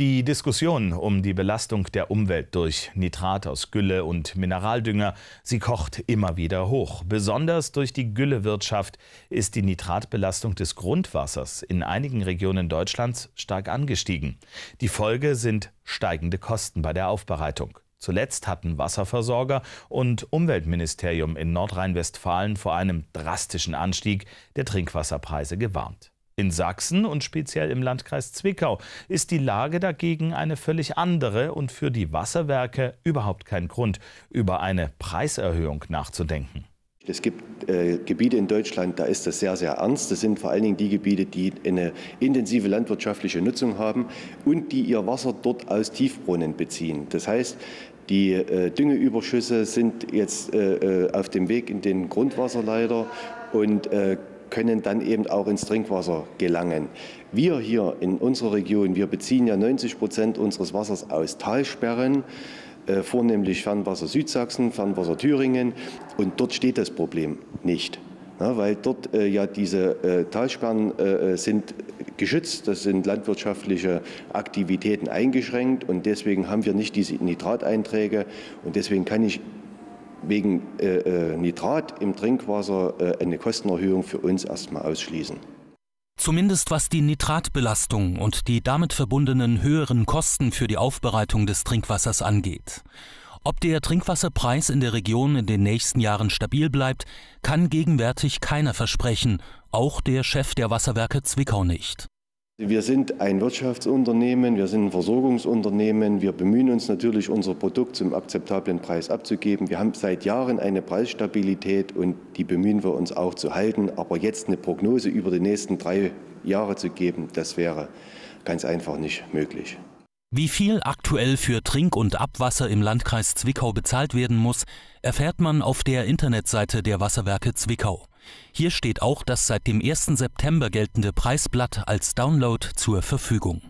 Die Diskussion um die Belastung der Umwelt durch Nitrat aus Gülle und Mineraldünger, sie kocht immer wieder hoch. Besonders durch die Güllewirtschaft ist die Nitratbelastung des Grundwassers in einigen Regionen Deutschlands stark angestiegen. Die Folge sind steigende Kosten bei der Aufbereitung. Zuletzt hatten Wasserversorger und Umweltministerium in Nordrhein-Westfalen vor einem drastischen Anstieg der Trinkwasserpreise gewarnt. In Sachsen und speziell im Landkreis Zwickau ist die Lage dagegen eine völlig andere und für die Wasserwerke überhaupt kein Grund, über eine Preiserhöhung nachzudenken. Es gibt äh, Gebiete in Deutschland, da ist das sehr, sehr ernst. Das sind vor allen Dingen die Gebiete, die eine intensive landwirtschaftliche Nutzung haben und die ihr Wasser dort aus Tiefbrunnen beziehen. Das heißt, die äh, Düngeüberschüsse sind jetzt äh, äh auf dem Weg in den Grundwasserleiter und äh, können dann eben auch ins Trinkwasser gelangen. Wir hier in unserer Region, wir beziehen ja 90 Prozent unseres Wassers aus Talsperren, äh, vornehmlich Fernwasser Südsachsen, Fernwasser Thüringen. Und dort steht das Problem nicht. Ja, ne? weil dort äh, ja diese äh, Talsperren äh, äh, sind geschützt, das sind landwirtschaftliche Aktivitäten eingeschränkt und deswegen haben wir nicht diese Nitrateinträge und deswegen kann ich wegen äh, äh, Nitrat im Trinkwasser äh, eine Kostenerhöhung für uns erstmal ausschließen. Zumindest was die Nitratbelastung und die damit verbundenen höheren Kosten für die Aufbereitung des Trinkwassers angeht. Ob der Trinkwasserpreis in der Region in den nächsten Jahren stabil bleibt, kann gegenwärtig keiner versprechen, auch der Chef der Wasserwerke Zwickau nicht. Wir sind ein Wirtschaftsunternehmen, wir sind ein Versorgungsunternehmen. Wir bemühen uns natürlich, unser Produkt zum akzeptablen Preis abzugeben. Wir haben seit Jahren eine Preisstabilität und die bemühen wir uns auch zu halten. Aber jetzt eine Prognose über die nächsten drei Jahre zu geben, das wäre ganz einfach nicht möglich. Wie viel aktuell für Trink- und Abwasser im Landkreis Zwickau bezahlt werden muss, erfährt man auf der Internetseite der Wasserwerke Zwickau. Hier steht auch das seit dem 1. September geltende Preisblatt als Download zur Verfügung